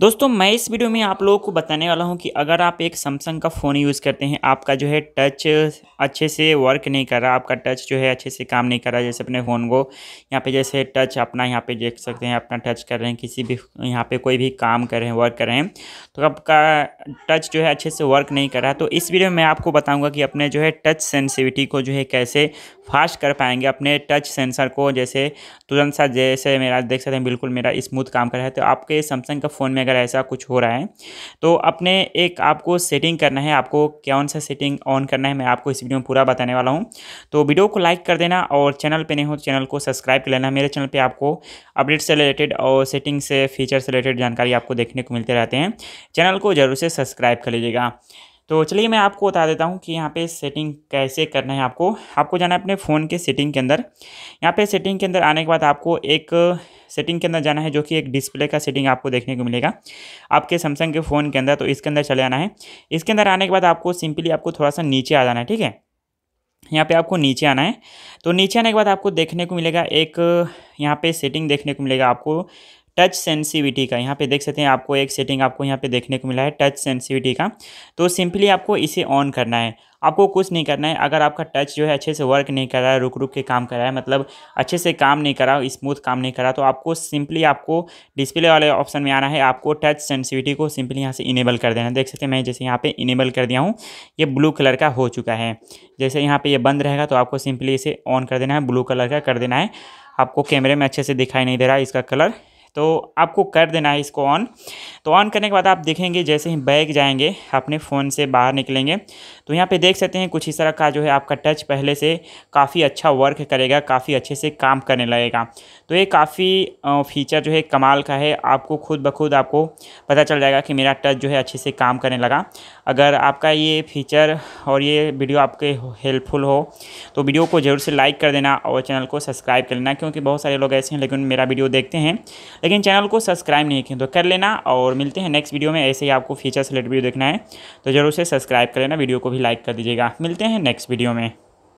दोस्तों मैं इस वीडियो में आप लोगों को बताने वाला हूं कि अगर आप एक सैमसंग का फ़ोन यूज़ करते हैं आपका जो है टच अच्छे से वर्क नहीं कर रहा आपका टच जो है अच्छे से काम नहीं कर रहा जैसे अपने फ़ोन को यहाँ पे जैसे टच अपना यहाँ पे देख सकते हैं अपना टच कर रहे हैं किसी भी यहाँ पे कोई भी काम कर रहे हैं वर्क कर रहे हैं तो आपका टच जो है अच्छे से वर्क नहीं कर रहा तो इस वीडियो में मैं आपको बताऊँगा कि अपने जो है टच सेंसिविटी को जो है कैसे फास्ट कर पाएंगे अपने टच सेंसर को जैसे तुरंत सा जैसे मेरा देख सकते हैं बिल्कुल मेरा स्मूथ काम कर रहा है तो आपके सैमसंग का फ़ोन में अगर ऐसा कुछ हो रहा है तो अपने एक आपको सेटिंग करना है आपको कौन सा सेटिंग ऑन करना है मैं आपको इस वीडियो में पूरा बताने वाला हूँ तो वीडियो को लाइक कर देना और चैनल पर नहीं हो तो चैनल को सब्सक्राइब कर लेना मेरे चैनल पर आपको अपडेट से रिलेटेड और सेटिंग से फीचर से रिलेटेड जानकारी आपको देखने को मिलते रहते हैं चैनल को ज़रूर से सब्सक्राइब कर लीजिएगा तो चलिए मैं आपको बता देता हूँ कि यहाँ पे सेटिंग कैसे करना है आपको आपको जाना है अपने फ़ोन के सेटिंग के अंदर यहाँ पे सेटिंग के अंदर आने के बाद आपको एक सेटिंग के अंदर जाना है जो कि एक डिस्प्ले का सेटिंग आपको देखने को मिलेगा आपके सैमसंग के फ़ोन के अंदर तो इसके अंदर चले आना है इसके अंदर आने के बाद आपको सिंपली आपको थोड़ा सा नीचे आ जाना है ठीक है यहाँ पे आपको नीचे आना है तो नीचे आने के बाद आपको देखने को मिलेगा एक यहाँ पे सेटिंग देखने को मिलेगा आपको टच सेंसिविटी का यहाँ पे देख सकते हैं आपको एक सेटिंग आपको यहाँ पे देखने को मिला है टच सेंसिविटी का तो सिंपली आपको इसे ऑन करना है आपको कुछ नहीं करना है अगर आपका टच जो है अच्छे से वर्क नहीं कर रहा है रुक रुक के काम कर रहा है मतलब अच्छे से काम नहीं करा स्मूथ काम नहीं करा तो आपको सिंपली आपको डिस्प्ले वाले ऑप्शन में आना है आपको टच सेंसिविटी को सिंपली यहाँ से इनेबल कर देना है देख सकते हैं मैं जैसे यहाँ पे इनेबल कर दिया हूँ ये ब्लू कलर का हो चुका है जैसे यहाँ पर ये बंद रहेगा तो आपको सिंपली इसे ऑन कर देना है ब्लू कलर का कर देना है आपको कैमरे में अच्छे से दिखाई नहीं दे रहा है इसका कलर तो आपको कर देना है इसको ऑन तो ऑन करने के बाद आप देखेंगे जैसे ही बैग जाएंगे अपने फ़ोन से बाहर निकलेंगे तो यहाँ पे देख सकते हैं कुछ इस तरह का जो है आपका टच पहले से काफ़ी अच्छा वर्क करेगा काफ़ी अच्छे से काम करने लगेगा तो ये काफ़ी फीचर जो है कमाल का है आपको खुद ब खुद आपको पता चल जाएगा कि मेरा टच जो है अच्छे से काम करने लगा अगर आपका ये फीचर और ये वीडियो आपके हेल्पफुल हो तो वीडियो को ज़रूर से लाइक कर देना और चैनल को सब्सक्राइब कर लेना क्योंकि बहुत सारे लोग ऐसे हैं लेकिन मेरा वीडियो देखते हैं लेकिन चैनल को सब्सक्राइब नहीं किया तो कर लेना और मिलते हैं नेक्स्ट वीडियो में ऐसे ही आपको फीचर्स रिलेटेड वीडियो देखना है तो जरूर से सब्सक्राइब कर लेना वीडियो को भी लाइक कर दीजिएगा मिलते हैं नेक्स्ट वीडियो में